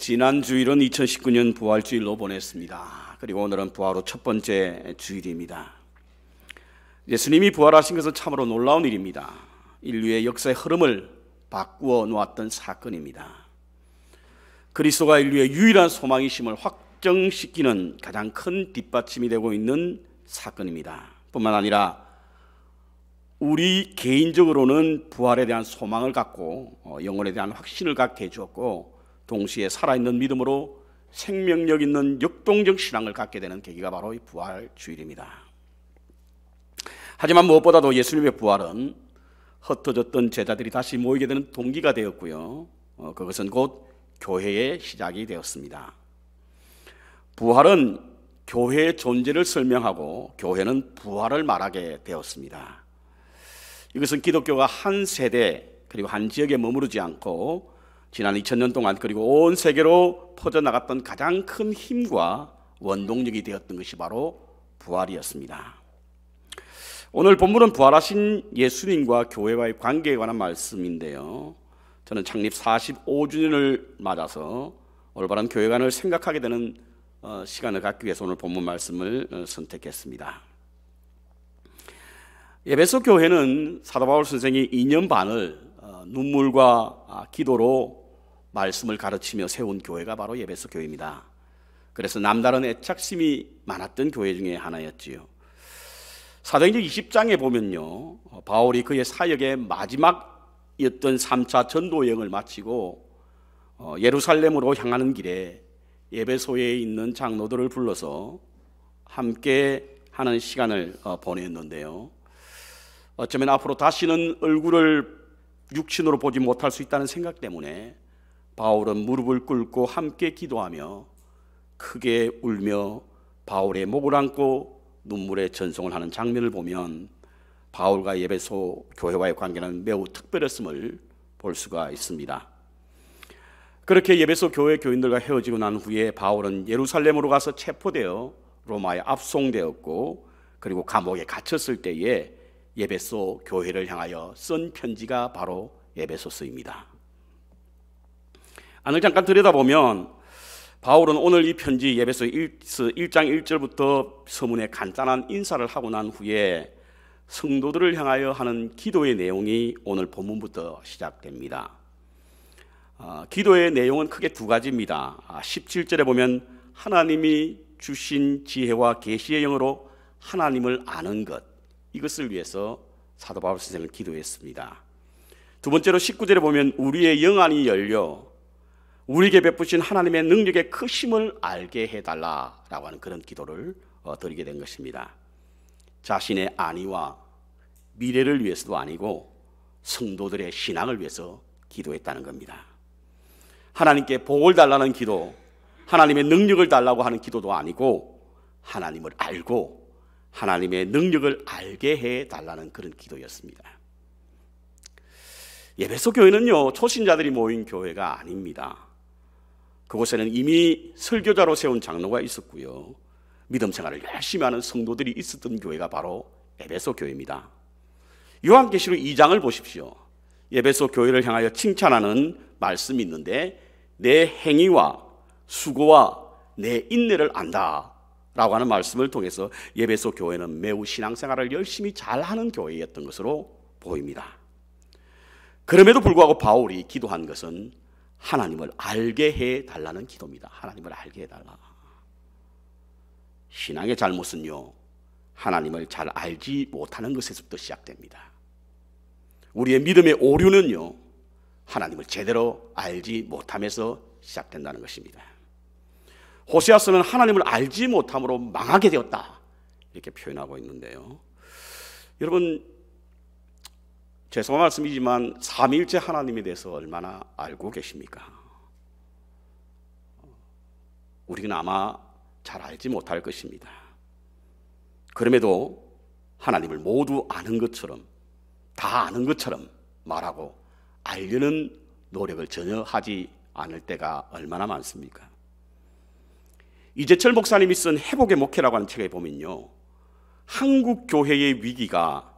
지난 주일은 2019년 부활주일로 보냈습니다. 그리고 오늘은 부활후 첫 번째 주일입니다. 예수님이 부활하신 것은 참으로 놀라운 일입니다. 인류의 역사의 흐름을 바꾸어 놓았던 사건입니다. 그리스도가 인류의 유일한 소망이심을 확정시키는 가장 큰 뒷받침이 되고 있는 사건입니다. 뿐만 아니라 우리 개인적으로는 부활에 대한 소망을 갖고 어, 영혼에 대한 확신을 갖게 해주었고 동시에 살아있는 믿음으로 생명력 있는 역동적 신앙을 갖게 되는 계기가 바로 이 부활 주일입니다. 하지만 무엇보다도 예수님의 부활은 흩어졌던 제자들이 다시 모이게 되는 동기가 되었고요. 어, 그것은 곧 교회의 시작이 되었습니다. 부활은 교회의 존재를 설명하고 교회는 부활을 말하게 되었습니다. 이것은 기독교가 한 세대 그리고 한 지역에 머무르지 않고 지난 2000년 동안 그리고 온 세계로 퍼져나갔던 가장 큰 힘과 원동력이 되었던 것이 바로 부활이었습니다. 오늘 본문은 부활하신 예수님과 교회와의 관계에 관한 말씀인데요. 저는 창립 45주년을 맞아서 올바른 교회관을 생각하게 되는 어, 시간을 갖기 위해서 오늘 본문 말씀을 어, 선택했습니다. 예배소 교회는 사도 바울 선생이 2년 반을 어, 눈물과 아, 기도로 말씀을 가르치며 세운 교회가 바로 예배소 교회입니다. 그래서 남다른 애착심이 많았던 교회 중에 하나였지요. 사도행전 20장에 보면요. 바울이 그의 사역의 마지막이었던 3차 전도 여행을 마치고 어, 예루살렘으로 향하는 길에 예배소에 있는 장로들을 불러서 함께 하는 시간을 어, 보냈는데요. 어쩌면 앞으로 다시는 얼굴을 육신으로 보지 못할 수 있다는 생각 때문에 바울은 무릎을 꿇고 함께 기도하며 크게 울며 바울의 목을 안고 눈물에 전송을 하는 장면을 보면 바울과 예배소 교회와의 관계는 매우 특별했음을 볼 수가 있습니다. 그렇게 예배소 교회 교인들과 헤어지고 난 후에 바울은 예루살렘으로 가서 체포되어 로마에 압송되었고 그리고 감옥에 갇혔을 때에 예배소 교회를 향하여 쓴 편지가 바로 예배소서입니다. 안을 잠깐 들여다보면 바울은 오늘 이 편지 예배서 1, 장 1절부터 서문에 간단한 인사를 하고 난 후에 성도들을 향하여 하는 기도의 내용이 오늘 본문부터 시작됩니다. 아, 기도의 내용은 크게 두 가지입니다. 아, 17절에 보면 하나님이 주신 지혜와 계시의 영으로 하나님을 아는 것 이것을 위해서 사도 바울 선생은 기도했습니다. 두 번째로 19절에 보면 우리의 영안이 열려 우리에게 베푸신 하나님의 능력의 크심을 알게 해달라라고 하는 그런 기도를 어, 드리게 된 것입니다. 자신의 안위와 미래를 위해서도 아니고 성도들의 신앙을 위해서 기도했다는 겁니다. 하나님께 복을 달라는 기도, 하나님의 능력을 달라고 하는 기도도 아니고 하나님을 알고 하나님의 능력을 알게 해 달라는 그런 기도였습니다. 예배소 교회는요, 초신자들이 모인 교회가 아닙니다. 그곳에는 이미 설교자로 세운 장로가 있었고요. 믿음 생활을 열심히 하는 성도들이 있었던 교회가 바로 에베소 교회입니다. 요한계시록 2장을 보십시오. 에베소 교회를 향하여 칭찬하는 말씀이 있는데 내 행위와 수고와 내 인내를 안다. 라고 하는 말씀을 통해서 예배소 교회는 매우 신앙생활을 열심히 잘하는 교회였던 것으로 보입니다. 그럼에도 불구하고 바울이 기도한 것은 하나님을 알게 해 달라는 기도입니다. 하나님을 알게 해 달라. 신앙의 잘못은요. 하나님을 잘 알지 못하는 것에서부터 시작됩니다. 우리의 믿음의 오류는요. 하나님을 제대로 알지 못함에서 시작된다는 것입니다. 호세아스는 하나님을 알지 못함으로 망하게 되었다. 이렇게 표현하고 있는데요. 여러분 죄송한 말씀이지만 삼위일체 하나님에 대해서 얼마나 알고 계십니까? 우리는 아마 잘 알지 못할 것입니다. 그럼에도 하나님을 모두 아는 것처럼 다 아는 것처럼 말하고 알려는 노력을 전혀 하지 않을 때가 얼마나 많습니까? 이제철 목사님이 쓴 회복의 목회라고 하는 책에 보면요. 한국 교회의 위기가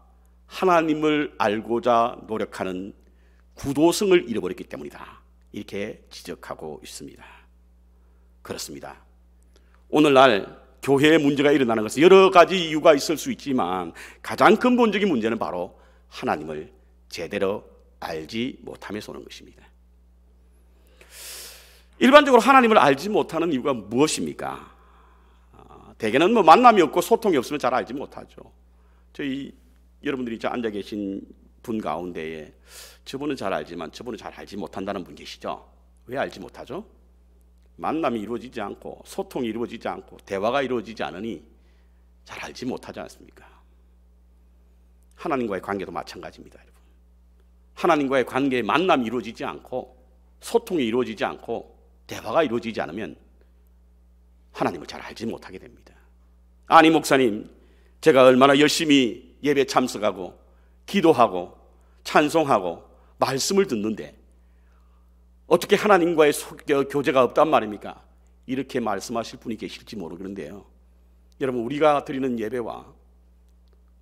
하나님을 알고자 노력하는 구도성을 잃어버렸기 때문이다. 이렇게 지적하고 있습니다. 그렇습니다. 오늘날 교회에 문제가 일어나는 것은 여러 가지 이유가 있을 수 있지만 가장 근본적인 문제는 바로 하나님을 제대로 알지 못함에서 오는 것입니다. 일반적으로 하나님을 알지 못하는 이유가 무엇입니까? 아, 대개는 뭐 만남이 없고 소통이 없으면 잘 알지 못하죠. 저희 여러분들이 저 앉아 계신 분 가운데에 저분은 잘 알지만 저분은 잘 알지 못한다는 분 계시죠? 왜 알지 못하죠? 만남이 이루어지지 않고 소통이 이루어지지 않고 대화가 이루어지지 않으니 잘 알지 못하지 않습니까? 하나님과의 관계도 마찬가지입니다, 여러분. 하나님과의 관계에 만남이 이루어지지 않고 소통이 이루어지지 않고 대화가 이루어지지 않으면 하나님을 잘 알지 못하게 됩니다. 아니 목사님, 제가 얼마나 열심히 예배 참석하고 기도하고 찬송하고 말씀을 듣는데 어떻게 하나님과의 교제가 없단 말입니까? 이렇게 말씀하실 분이 계실지 모르겠는데요. 여러분 우리가 드리는 예배와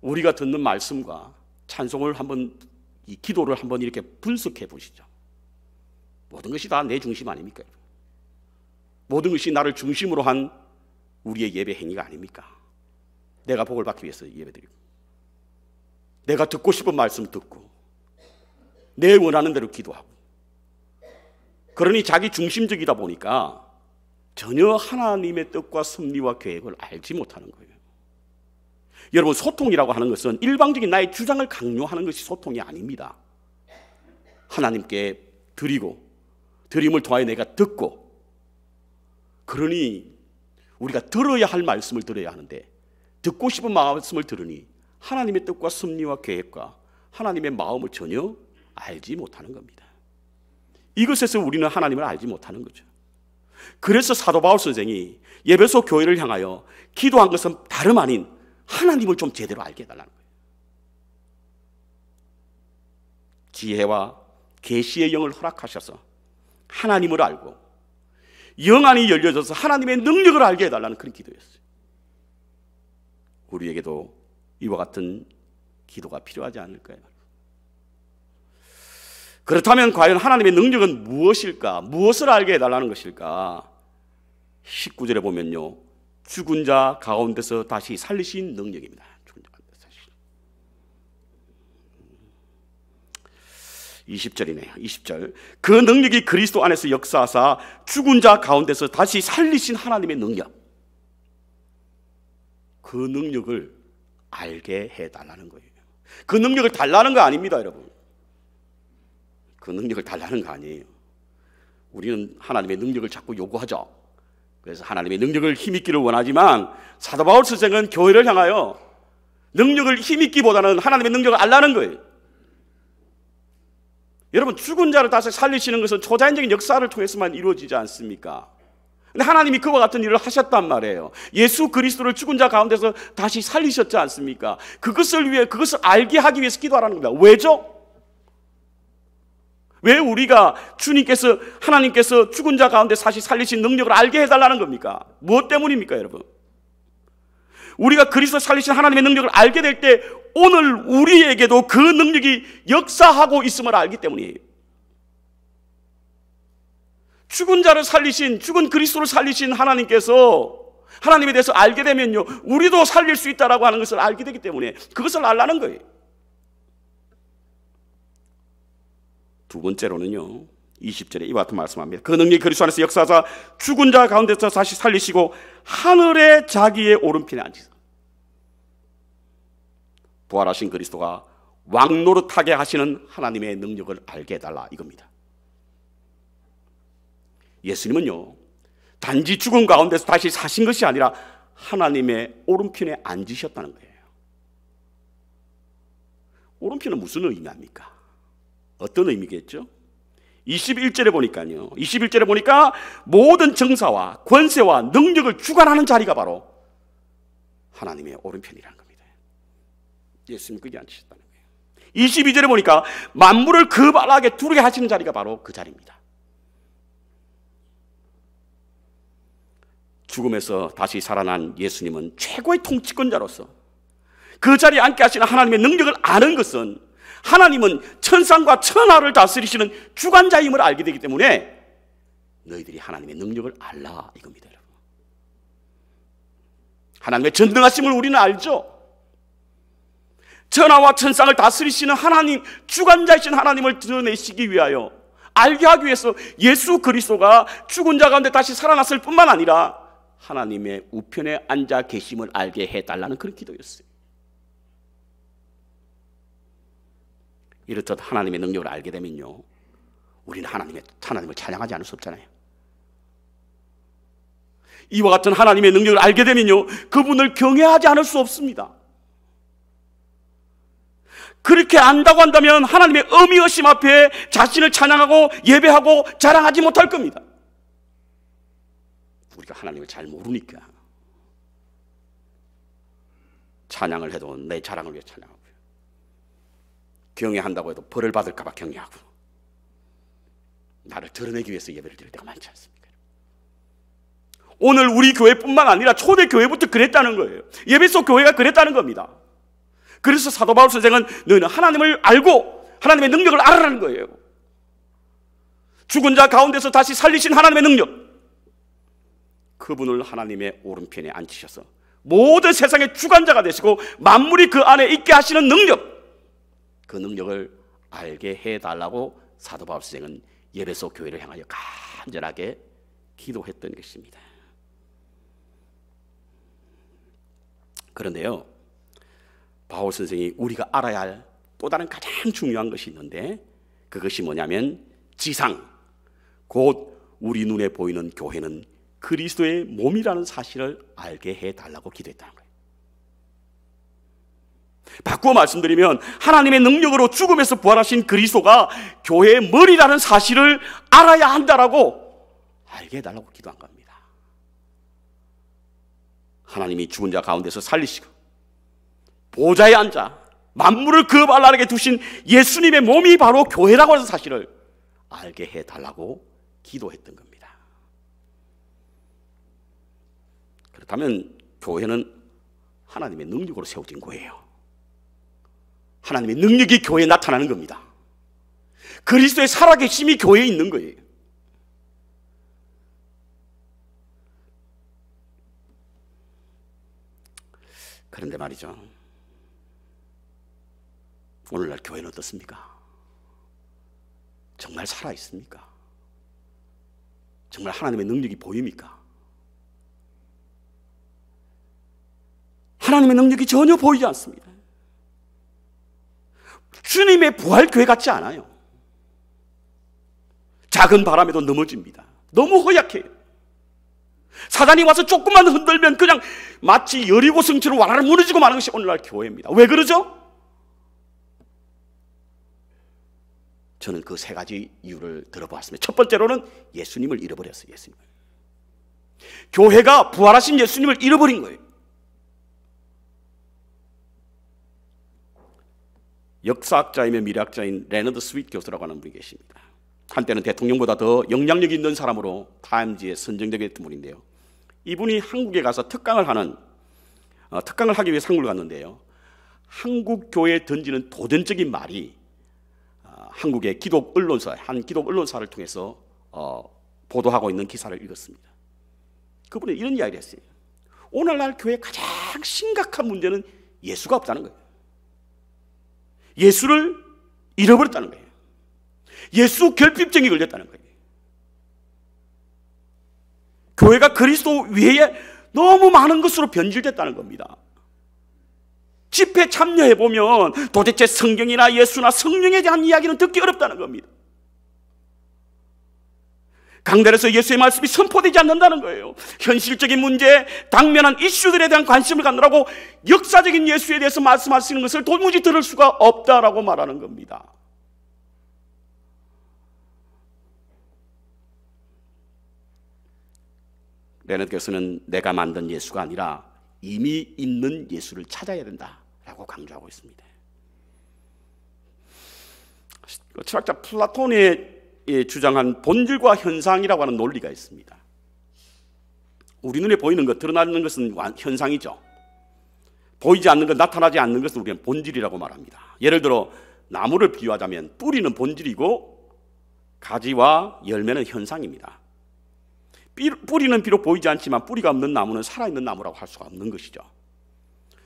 우리가 듣는 말씀과 찬송을 한번 이 기도를 한번 이렇게 분석해 보시죠. 모든 것이 다 내 중심 아닙니까? 모든 것이 나를 중심으로 한 우리의 예배 행위가 아닙니까? 내가 복을 받기 위해서 예배 드리고 내가 듣고 싶은 말씀 듣고 내 원하는 대로 기도하고 그러니 자기 중심적이다 보니까 전혀 하나님의 뜻과 섭리와 계획을 알지 못하는 거예요. 여러분 소통이라고 하는 것은 일방적인 나의 주장을 강요하는 것이 소통이 아닙니다. 하나님께 드리고 드림을 통하여 내가 듣고 그러니 우리가 들어야 할 말씀을 들어야 하는데 듣고 싶은 말씀을 들으니 하나님의 뜻과 섭리와 계획과 하나님의 마음을 전혀 알지 못하는 겁니다. 이것에서 우리는 하나님을 알지 못하는 거죠. 그래서 사도 바울 선생이 예배소 교회를 향하여 기도한 것은 다름 아닌 하나님을 좀 제대로 알게 해달라는 거예요. 지혜와 계시의 영을 허락하셔서 하나님을 알고 영안이 열려져서 하나님의 능력을 알게 해달라는 그런 기도였어요. 우리에게도 이와 같은 기도가 필요하지 않을까요? 그렇다면 과연 하나님의 능력은 무엇일까? 무엇을 알게 해달라는 것일까? 19절에 보면요. 죽은 자 가운데서 다시 살리신 능력입니다. 죽은 자 가운데서 20절이네요. 20절. 그 능력이 그리스도 안에서 역사하사 죽은 자 가운데서 다시 살리신 하나님의 능력. 그 능력을 알게 해달라는 거예요. 그 능력을 달라는 거 아닙니다, 여러분. 그 능력을 달라는 거 아니에요. 우리는 하나님의 능력을 자꾸 요구하죠. 그래서 하나님의 능력을 힘있기를 원하지만 사도 바울 선생은 교회를 향하여 능력을 힘있기보다는 하나님의 능력을 알라는 거예요. 여러분 죽은 자를 다시 살리시는 것은 초자연적인 역사를 통해서만 이루어지지 않습니까? 근데 하나님이 그와 같은 일을 하셨단 말이에요. 예수 그리스도를 죽은 자 가운데서 다시 살리셨지 않습니까? 그것을 위해 그것을 알게 하기 위해서 기도하라는 겁니다. 왜죠? 왜 우리가 주님께서 하나님께서 죽은 자 가운데 다시 살리신 능력을 알게 해달라는 겁니까? 무엇 때문입니까, 여러분? 우리가 그리스도 살리신 하나님의 능력을 알게 될 때 오늘 우리에게도 그 능력이 역사하고 있음을 알기 때문이에요. 죽은 자를 살리신, 죽은 그리스도를 살리신 하나님께서 하나님에 대해서 알게 되면요. 우리도 살릴 수 있다라고 하는 것을 알게 되기 때문에 그것을 알라는 거예요. 두 번째로는요. 20절에 이와 같은 말씀합니다. 그능력 그리스도 안에서 역사사 죽은 자 가운데서 다시 살리시고 하늘에 자기의 오른편에 앉으사 부활하신 그리스도가 왕노릇하게 하시는 하나님의 능력을 알게 해달라 이겁니다. 예수님은요, 단지 죽은 가운데서 다시 사신 것이 아니라 하나님의 오른편에 앉으셨다는 거예요. 오른편은 무슨 의미합니까? 어떤 의미겠죠? 21절에 보니까요. 21절에 보니까 모든 정사와 권세와 능력을 주관하는 자리가 바로 하나님의 오른편이라는 겁니다. 예수님 그게 앉으셨다는 거예요. 22절에 보니까 만물을 그 발하게 두르게 하시는 자리가 바로 그 자리입니다. 죽음에서 다시 살아난 예수님은 최고의 통치권자로서 그 자리에 앉게 하시는 하나님의 능력을 아는 것은 하나님은 천상과 천하를 다스리시는 주관자임을 알게 되기 때문에 너희들이 하나님의 능력을 알라 이겁니다, 여러분. 하나님의 전능하심을 우리는 알죠. 천하와 천상을 다스리시는 하나님, 주관자이신 하나님을 드러내시기 위하여 알게 하기 위해서 예수 그리스도가 죽은 자 가운데 다시 살아났을 뿐만 아니라 하나님의 우편에 앉아 계심을 알게 해달라는 그런 기도였어요. 이렇듯 하나님의 능력을 알게 되면요. 우리는 하나님의, 하나님을 찬양하지 않을 수 없잖아요. 이와 같은 하나님의 능력을 알게 되면요. 그분을 경외하지 않을 수 없습니다. 그렇게 안다고 한다면 하나님의 의미의심 앞에 자신을 찬양하고 예배하고 자랑하지 못할 겁니다. 우리가 그러니까 하나님을 잘 모르니까 찬양을 해도 내 자랑을 위해 찬양하고요. 경외한다고 해도 벌을 받을까 봐 경외하고 나를 드러내기 위해서 예배를 드릴 때가 많지 않습니까? 오늘 우리 교회뿐만 아니라 초대 교회부터 그랬다는 거예요. 예배 속 교회가 그랬다는 겁니다. 그래서 사도 바울 선생은 너희는 하나님을 알고 하나님의 능력을 알아라는 거예요. 죽은 자 가운데서 다시 살리신 하나님의 능력. 그분을 하나님의 오른편에 앉히셔서 모든 세상의 주관자가 되시고 만물이 그 안에 있게 하시는 능력 그 능력을 알게 해달라고 사도 바울 선생은 예배소 교회를 향하여 간절하게 기도했던 것입니다. 그런데요, 바울 선생이 우리가 알아야 할 또 다른 가장 중요한 것이 있는데 그것이 뭐냐면 지상, 곧 우리 눈에 보이는 교회는 그리스도의 몸이라는 사실을 알게 해달라고 기도했다는 거예요. 바꾸어 말씀드리면 하나님의 능력으로 죽음에서 부활하신 그리스도가 교회의 머리라는 사실을 알아야 한다라고 알게 해달라고 기도한 겁니다. 하나님이 죽은 자 가운데서 살리시고 보좌에 앉아 만물을 그 발랄하게 두신 예수님의 몸이 바로 교회라고 하는 사실을 알게 해달라고 기도했던 겁니다. 그렇다면 교회는 하나님의 능력으로 세워진 거예요. 하나님의 능력이 교회에 나타나는 겁니다. 그리스도의 살아계심이 교회에 있는 거예요. 그런데 말이죠. 오늘날 교회는 어떻습니까? 정말 살아있습니까? 정말 하나님의 능력이 보입니까? 하나님의 능력이 전혀 보이지 않습니다. 주님의 부활교회 같지 않아요. 작은 바람에도 넘어집니다. 너무 허약해요. 사단이 와서 조금만 흔들면 그냥 마치 여리고 성처럼 와라라 무너지고 마는 것이 오늘날 교회입니다. 왜 그러죠? 저는 그 세 가지 이유를 들어보았습니다. 첫 번째로는 예수님을 잃어버렸어요. 예수님 교회가 부활하신 예수님을 잃어버린 거예요. 역사학자이며 미래학자인 레너드 스윗 교수라고 하는 분이 계십니다. 한때는 대통령보다 더 영향력 있는 사람으로 타임지에 선정되게 됐던 분인데요. 이분이 한국에 가서 특강을 하는 어, 특강을 하기 위해 한국을 갔는데요. 한국 교회에 던지는 도전적인 말이 어, 한국의 기독 언론사 한 기독 언론사를 통해서 어, 보도하고 있는 기사를 읽었습니다. 그분은 이런 이야기를 했어요. 오늘날 교회 가장 심각한 문제는 예수가 없다는 거예요. 예수를 잃어버렸다는 거예요. 예수 결핍증이 걸렸다는 거예요. 교회가 그리스도 외에 너무 많은 것으로 변질됐다는 겁니다. 집회 참여해보면 도대체 성경이나 예수나 성령에 대한 이야기는 듣기 어렵다는 겁니다. 강단에서 예수의 말씀이 선포되지 않는다는 거예요. 현실적인 문제, 당면한 이슈들에 대한 관심을 갖느라고 역사적인 예수에 대해서 말씀하시는 것을 도무지 들을 수가 없다라고 말하는 겁니다. 레넌께서는 내가 만든 예수가 아니라 이미 있는 예수를 찾아야 된다라고 강조하고 있습니다. 그 철학자 플라톤의 예, 주장한 본질과 현상이라고 하는 논리가 있습니다. 우리 눈에 보이는 것, 드러나는 것은 현상이죠. 보이지 않는 것, 나타나지 않는 것을 우리는 본질이라고 말합니다. 예를 들어 나무를 비유하자면 뿌리는 본질이고 가지와 열매는 현상입니다. 뿌리는 비록 보이지 않지만 뿌리가 없는 나무는 살아있는 나무라고 할 수가 없는 것이죠.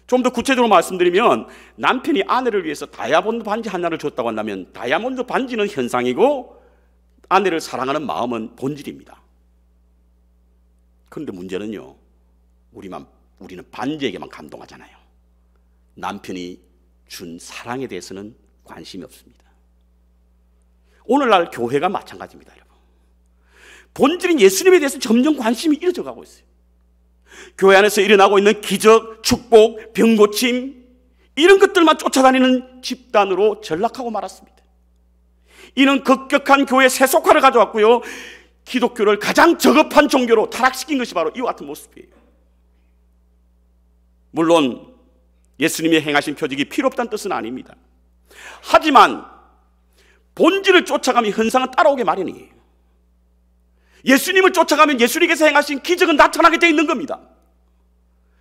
좀 더 구체적으로 말씀드리면 남편이 아내를 위해서 다이아몬드 반지 하나를 줬다고 한다면 다이아몬드 반지는 현상이고 아내를 사랑하는 마음은 본질입니다. 그런데 문제는요, 우리만, 우리는 반지에게만 감동하잖아요. 남편이 준 사랑에 대해서는 관심이 없습니다. 오늘날 교회가 마찬가지입니다, 여러분. 본질인 예수님에 대해서 점점 관심이 잃어져 가고 있어요. 교회 안에서 일어나고 있는 기적, 축복, 병 고침, 이런 것들만 쫓아다니는 집단으로 전락하고 말았습니다. 이는 급격한 교회 세속화를 가져왔고요. 기독교를 가장 저급한 종교로 타락시킨 것이 바로 이와 같은 모습이에요. 물론 예수님이 행하신 표적이 필요 없다는 뜻은 아닙니다. 하지만 본질을 쫓아가면 현상은 따라오게 마련이에요. 예수님을 쫓아가면 예수님께서 행하신 기적은 나타나게 되어 있는 겁니다.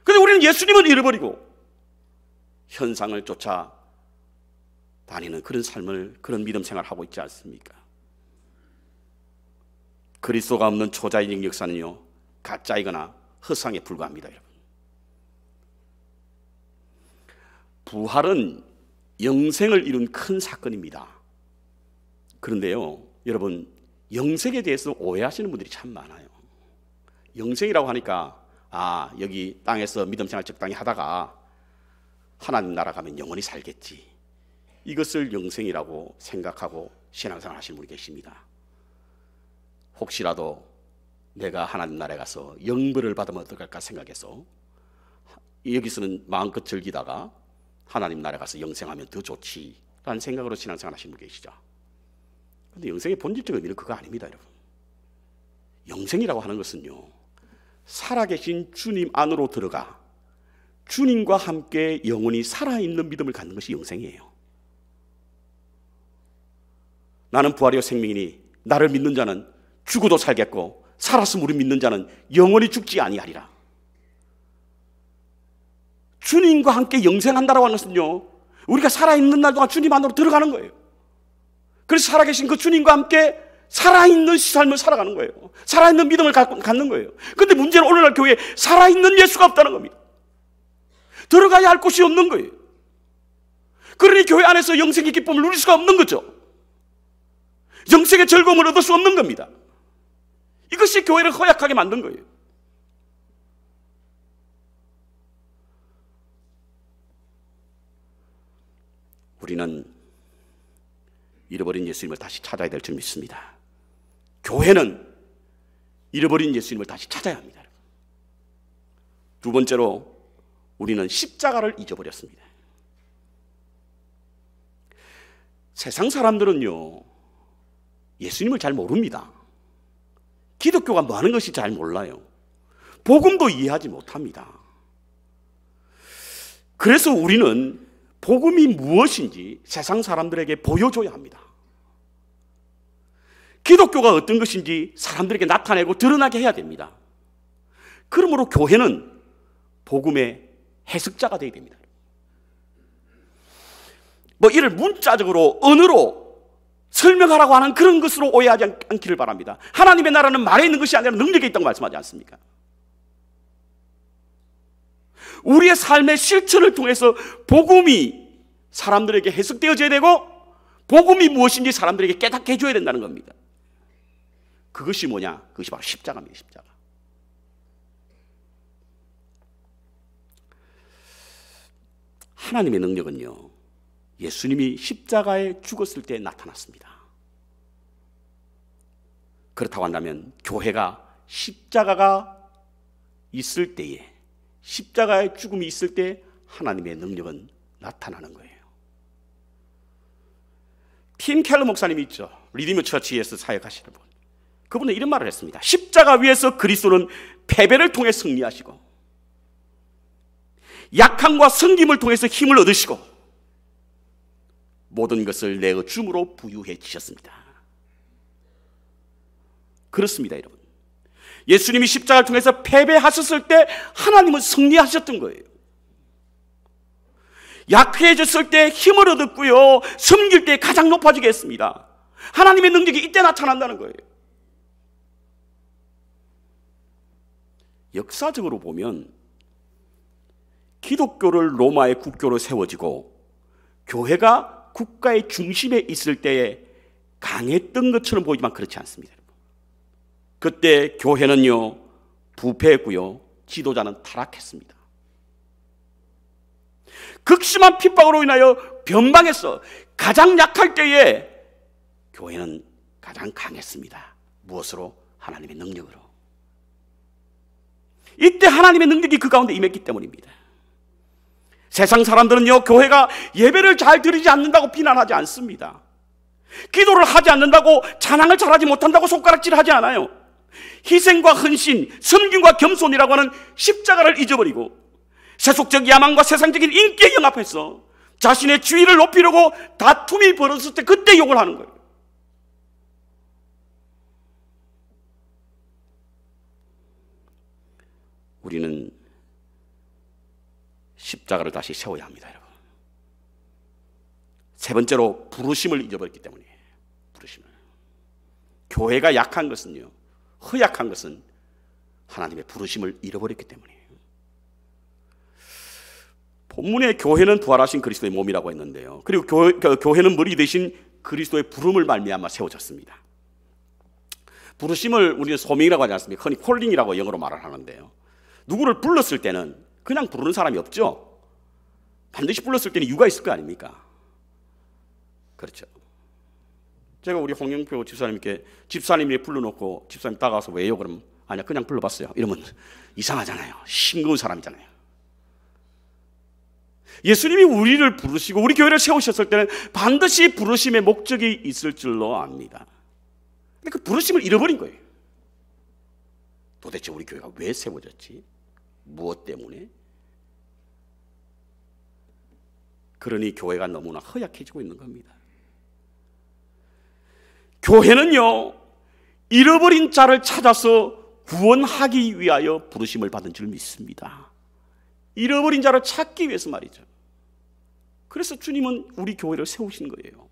그런데 우리는 예수님을 잃어버리고 현상을 쫓아 다니는 그런 삶을 그런 믿음 생활 하고 있지 않습니까? 그리스도가 없는 초자이 역사는요 가짜이거나 허상에 불과합니다, 여러분. 부활은 영생을 이룬 큰 사건입니다. 그런데요, 여러분 영생에 대해서 오해하시는 분들이 참 많아요. 영생이라고 하니까 아 여기 땅에서 믿음 생활 적당히 하다가 하나님 나라 가면 영원히 살겠지. 이것을 영생이라고 생각하고 신앙생활 하시는 분이 계십니다. 혹시라도 내가 하나님 나라에 가서 영벌을 받으면 어떨까 생각해서 여기서는 마음껏 즐기다가 하나님 나라에 가서 영생하면 더 좋지 라는 생각으로 신앙생활 하시는 분 계시죠. 근데 영생의 본질적 의미는 그거 아닙니다, 여러분. 영생이라고 하는 것은요. 살아계신 주님 안으로 들어가 주님과 함께 영원히 살아있는 믿음을 갖는 것이 영생이에요. 나는 부활이요 생명이니 나를 믿는 자는 죽어도 살겠고 살았으면 우리 믿는 자는 영원히 죽지 아니하리라. 주님과 함께 영생한다라고 하는 것은요. 우리가 살아있는 날 동안 주님 안으로 들어가는 거예요. 그래서 살아계신 그 주님과 함께 살아있는 삶을 살아가는 거예요. 살아있는 믿음을 갖는 거예요. 근데 문제는 오늘날 교회에 살아있는 예수가 없다는 겁니다. 들어가야 할 곳이 없는 거예요. 그러니 교회 안에서 영생의 기쁨을 누릴 수가 없는 거죠. 영생의 즐거움을 얻을 수 없는 겁니다. 이것이 교회를 허약하게 만든 거예요. 우리는 잃어버린 예수님을 다시 찾아야 될 줄 믿습니다. 교회는 잃어버린 예수님을 다시 찾아야 합니다. 두 번째로 우리는 십자가를 잊어버렸습니다. 세상 사람들은요, 예수님을 잘 모릅니다. 기독교가 뭐 하는 것이 잘 몰라요. 복음도 이해하지 못합니다. 그래서 우리는 복음이 무엇인지 세상 사람들에게 보여줘야 합니다. 기독교가 어떤 것인지 사람들에게 나타내고 드러나게 해야 됩니다. 그러므로 교회는 복음의 해석자가 되어야 됩니다. 뭐 이를 문자적으로 언어로 설명하라고 하는 그런 것으로 오해하지 않기를 바랍니다. 하나님의 나라는 말에 있는 것이 아니라 능력에 있다고 말씀하지 않습니까? 우리의 삶의 실천을 통해서 복음이 사람들에게 해석되어져야 되고 복음이 무엇인지 사람들에게 깨닫게 해줘야 된다는 겁니다. 그것이 뭐냐? 그것이 바로 십자가입니다. 십자가. 하나님의 능력은요. 예수님이 십자가에 죽었을 때 나타났습니다. 그렇다고 한다면 교회가 십자가가 있을 때에 십자가의 죽음이 있을 때 하나님의 능력은 나타나는 거예요. 팀 켈러 목사님이 있죠. 리디머 처치에서 사역하시는 분. 그분은 이런 말을 했습니다. 십자가 위에서 그리스도는 패배를 통해 승리하시고 약함과 성김을 통해서 힘을 얻으시고 모든 것을 내어 줌으로 부유해 지셨습니다. 그렇습니다, 여러분. 예수님이 십자가를 통해서 패배하셨을 때 하나님은 승리하셨던 거예요. 약해졌을 때 힘을 얻었고요. 숨길 때 가장 높아지게 했습니다. 하나님의 능력이 이때 나타난다는 거예요. 역사적으로 보면 기독교를 로마의 국교로 세워지고 교회가 국가의 중심에 있을 때에 강했던 것처럼 보이지만 그렇지 않습니다. 그때 교회는요, 부패했고요, 지도자는 타락했습니다. 극심한 핍박으로 인하여 변방에서 가장 약할 때에 교회는 가장 강했습니다. 무엇으로? 하나님의 능력으로. 이때 하나님의 능력이 그 가운데 임했기 때문입니다. 세상 사람들은요, 교회가 예배를 잘 드리지 않는다고 비난하지 않습니다. 기도를 하지 않는다고 찬양을 잘하지 못한다고 손가락질 하지 않아요. 희생과 헌신, 섬김과 겸손이라고 하는 십자가를 잊어버리고 세속적 야망과 세상적인 인기에 영합해서 자신의 지위를 높이려고 다툼이 벌어졌을 때 그때 욕을 하는 거예요. 우리는 십자가를 다시 세워야 합니다, 여러분. 세 번째로 부르심을 잊어버렸기 때문에 부르심을. 교회가 약한 것은요. 허약한 것은 하나님의 부르심을 잃어버렸기 때문이에요. 본문의 교회는 부활하신 그리스도의 몸이라고 했는데요. 그리고 교회, 는 머리 대신 그리스도의 부름을 말미암아 세워졌습니다. 부르심을 우리는 소명이라고 하지 않습니까? 흔히 콜링이라고 영어로 말을 하는데요. 누구를 불렀을 때는 그냥 부르는 사람이 없죠. 반드시 불렀을 때는 이유가 있을 거 아닙니까? 그렇죠. 제가 우리 홍영표 집사님께 집사님이 불러놓고 집사님 따가서 왜요? 그럼 아니야 그냥 불러봤어요. 이러면 이상하잖아요. 싱거운 사람이잖아요. 예수님이 우리를 부르시고 우리 교회를 세우셨을 때는 반드시 부르심의 목적이 있을 줄로 압니다. 근데 그 부르심을 잃어버린 거예요. 도대체 우리 교회가 왜 세워졌지? 무엇 때문에? 그러니 교회가 너무나 허약해지고 있는 겁니다. 교회는요, 잃어버린 자를 찾아서 구원하기 위하여 부르심을 받은 줄 믿습니다. 잃어버린 자를 찾기 위해서 말이죠. 그래서 주님은 우리 교회를 세우신 거예요.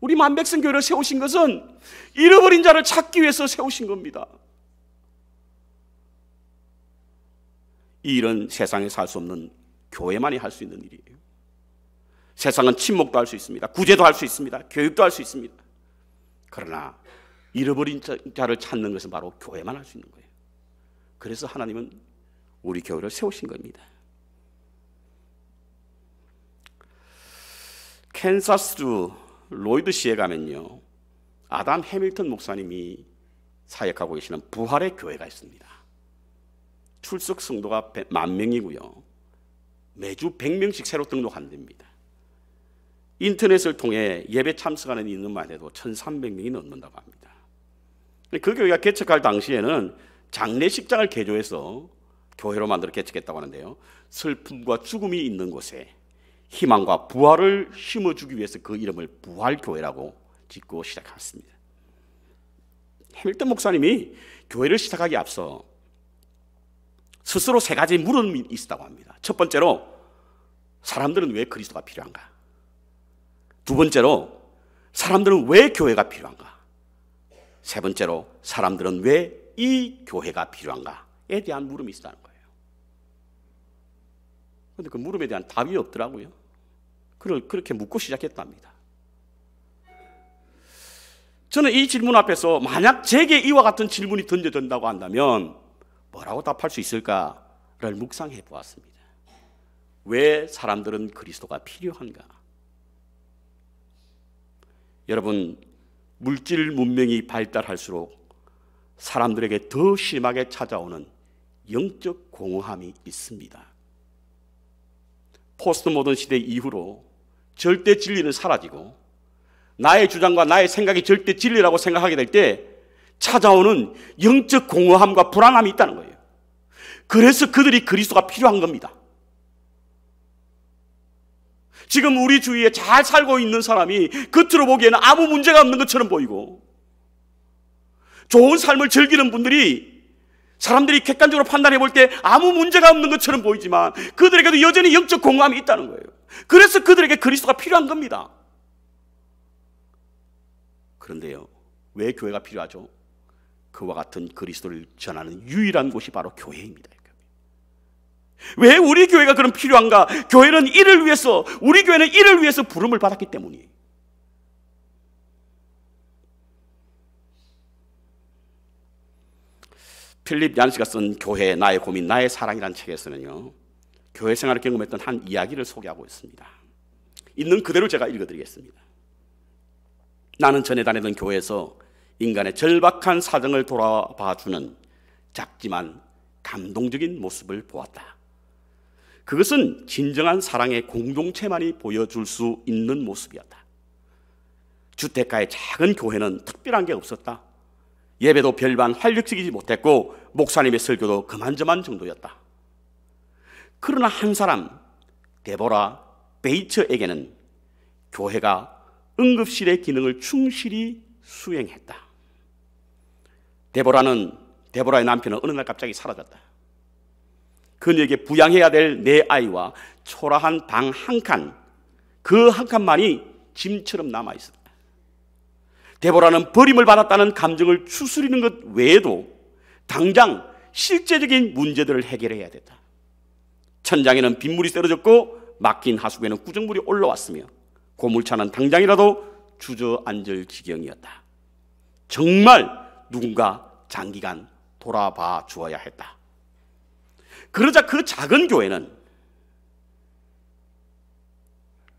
우리 만백성 교회를 세우신 것은 잃어버린 자를 찾기 위해서 세우신 겁니다. 이 일은 세상에서 할수 없는 교회만이 할 수 있는 일이에요. 세상은 침묵도 할 수 있습니다. 구제도 할 수 있습니다. 교육도 할 수 있습니다. 그러나 잃어버린 자를 찾는 것은 바로 교회만 할 수 있는 거예요. 그래서 하나님은 우리 교회를 세우신 겁니다. 캔사스주 로이드시에 가면요. 아담 해밀턴 목사님이 사역하고 계시는 부활의 교회가 있습니다. 출석 성도가 만 명이고요. 매주 100명씩 새로 등록한답니다. 인터넷을 통해 예배 참석하는 인원만 해도 1,300명이 넘는다고 합니다. 그 교회가 개척할 당시에는 장례식장을 개조해서 교회로 만들어 개척했다고 하는데요. 슬픔과 죽음이 있는 곳에 희망과 부활을 심어주기 위해서 그 이름을 부활교회라고 짓고 시작했습니다. 해밀턴 목사님이 교회를 시작하기 앞서 스스로 세 가지 물음이 있다고 합니다. 첫 번째로 사람들은 왜 그리스도가 필요한가? 두 번째로 사람들은 왜 교회가 필요한가? 세 번째로 사람들은 왜 이 교회가 필요한가에 대한 물음이 있다는 거예요. 그런데 그 물음에 대한 답이 없더라고요. 그걸 그렇게 묻고 시작했답니다. 저는 이 질문 앞에서 만약 제게 이와 같은 질문이 던져진다고 한다면 뭐라고 답할 수 있을까를 묵상해 보았습니다. 왜 사람들은 그리스도가 필요한가? 여러분, 물질 문명이 발달할수록 사람들에게 더 심하게 찾아오는 영적 공허함이 있습니다. 포스트 모던 시대 이후로 절대 진리는 사라지고 나의 주장과 나의 생각이 절대 진리라고 생각하게 될때 찾아오는 영적 공허함과 불안함이 있다는 거예요. 그래서 그들이 그리스도가 필요한 겁니다. 지금 우리 주위에 잘 살고 있는 사람이 겉으로 보기에는 아무 문제가 없는 것처럼 보이고 좋은 삶을 즐기는 분들이 사람들이 객관적으로 판단해 볼 때 아무 문제가 없는 것처럼 보이지만 그들에게도 여전히 영적 공허함이 있다는 거예요. 그래서 그들에게 그리스도가 필요한 겁니다. 그런데요, 왜 교회가 필요하죠? 그와 같은 그리스도를 전하는 유일한 곳이 바로 교회입니다. 왜 우리 교회가 그런 필요한가? 교회는 이를 위해서, 우리 교회는 이를 위해서 부름을 받았기 때문이에요. 필립 얀스가 쓴 교회, 나의 고민, 나의 사랑이라는 책에서는요, 교회 생활을 경험했던 한 이야기를 소개하고 있습니다. 있는 그대로 제가 읽어드리겠습니다. 나는 전에 다니던 교회에서 인간의 절박한 사정을 돌아봐 주는 작지만 감동적인 모습을 보았다. 그것은 진정한 사랑의 공동체만이 보여줄 수 있는 모습이었다. 주택가의 작은 교회는 특별한 게 없었다. 예배도 별반 활력적이지 못했고 목사님의 설교도 그만저만 정도였다. 그러나 한 사람 데보라 베이처에게는 교회가 응급실의 기능을 충실히 수행했다. 데보라는 데보라의 남편은 어느 날 갑자기 사라졌다. 그녀에게 부양해야 될 내 아이와 초라한 방 한 칸, 그 한 칸만이 짐처럼 남아 있었다. 데보라는 버림을 받았다는 감정을 추스리는 것 외에도 당장 실제적인 문제들을 해결해야 됐다. 천장에는 빗물이 쓰러졌고 막힌 하수구에는 꾸정물이 올라왔으며 고물차는 당장이라도 주저앉을 지경이었다. 정말 누군가 장기간 돌아봐 주어야 했다. 그러자 그 작은 교회는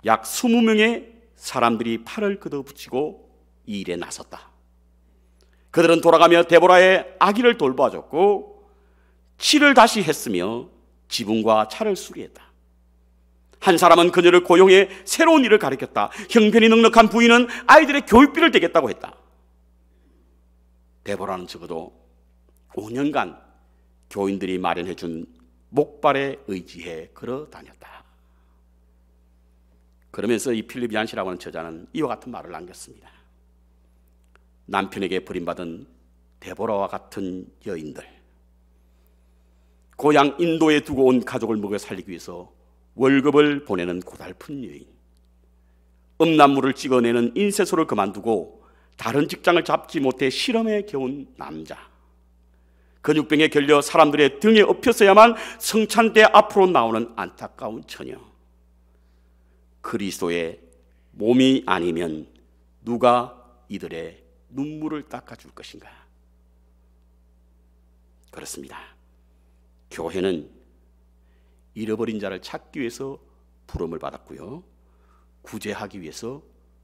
약 20명의 사람들이 팔을 걷어붙이고 이 일에 나섰다. 그들은 돌아가며 데보라의 아기를 돌봐줬고 치를 다시 했으며 지붕과 차를 수리했다. 한 사람은 그녀를 고용해 새로운 일을 가르쳤다. 형편이 넉넉한 부인은 아이들의 교육비를 대겠다고 했다. 데보라는 적어도 5년간 교인들이 마련해 준 목발에 의지해 걸어 다녔다. 그러면서 이 필립 얀시라고 하는 저자는 이와 같은 말을 남겼습니다. 남편에게 버림받은 데보라와 같은 여인들, 고향 인도에 두고 온 가족을 먹여 살리기 위해서 월급을 보내는 고달픈 여인, 음란물을 찍어내는 인쇄소를 그만두고 다른 직장을 잡지 못해 실험에 겨운 남자. 근육병에 걸려 사람들의 등에 업혔어야만 성찬대 앞으로 나오는 안타까운 처녀. 그리스도의 몸이 아니면 누가 이들의 눈물을 닦아줄 것인가? 그렇습니다. 교회는 잃어버린 자를 찾기 위해서 부름을 받았고요. 구제하기 위해서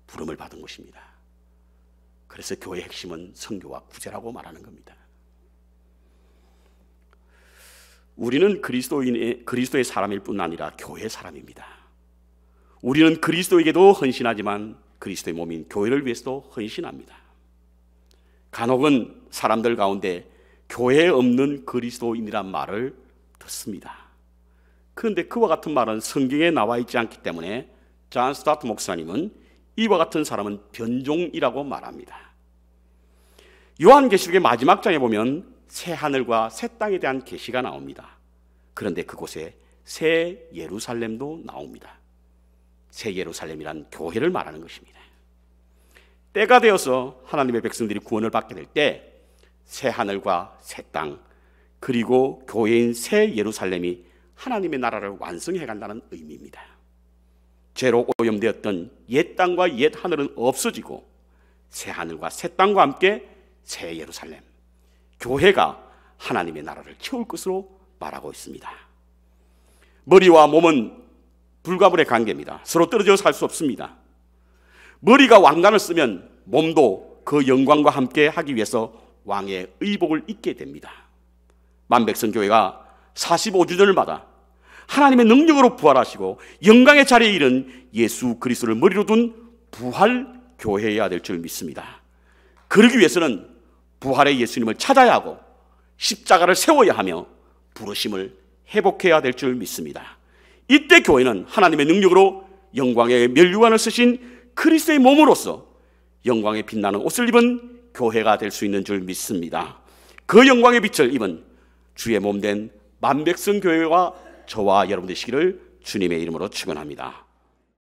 부름을 받은 것입니다. 그래서 교회의 핵심은 성교와 구제라고 말하는 겁니다. 우리는 그리스도인의 그리스도의 사람일 뿐 아니라 교회의 사람입니다. 우리는 그리스도에게도 헌신하지만 그리스도의 몸인 교회를 위해서도 헌신합니다. 간혹은 사람들 가운데 교회 없는 그리스도인이란 말을 듣습니다. 그런데 그와 같은 말은 성경에 나와 있지 않기 때문에 잔 스타트 목사님은 이와 같은 사람은 변종이라고 말합니다. 요한계시록의 마지막 장에 보면 새 하늘과 새 땅에 대한 계시가 나옵니다. 그런데 그곳에 새 예루살렘도 나옵니다. 새 예루살렘이란 교회를 말하는 것입니다. 때가 되어서 하나님의 백성들이 구원을 받게 될 때 새 하늘과 새 땅 그리고 교회인 새 예루살렘이 하나님의 나라를 완성해 간다는 의미입니다. 죄로 오염되었던 옛 땅과 옛 하늘은 없어지고 새 하늘과 새 땅과 함께 새 예루살렘, 교회가 하나님의 나라를 키울 것으로 말하고 있습니다. 머리와 몸은 불가불의 관계입니다. 서로 떨어져 살 수 없습니다. 머리가 왕관을 쓰면 몸도 그 영광과 함께 하기 위해서 왕의 의복을 입게 됩니다. 만백성교회가 45주년을 마다 하나님의 능력으로 부활하시고 영광의 자리에 이른 예수 그리스도를 머리로 둔 부활 교회여야 될 줄 믿습니다. 그러기 위해서는 부활의 예수님을 찾아야 하고 십자가를 세워야 하며 부르심을 회복해야 될 줄 믿습니다. 이때 교회는 하나님의 능력으로 영광의 면류관을 쓰신 그리스도의 몸으로서 영광의 빛나는 옷을 입은 교회가 될 수 있는 줄 믿습니다. 그 영광의 빛을 입은 주의 몸 된 만백성 교회와 저와 여러분 되시기를 주님의 이름으로 축원합니다.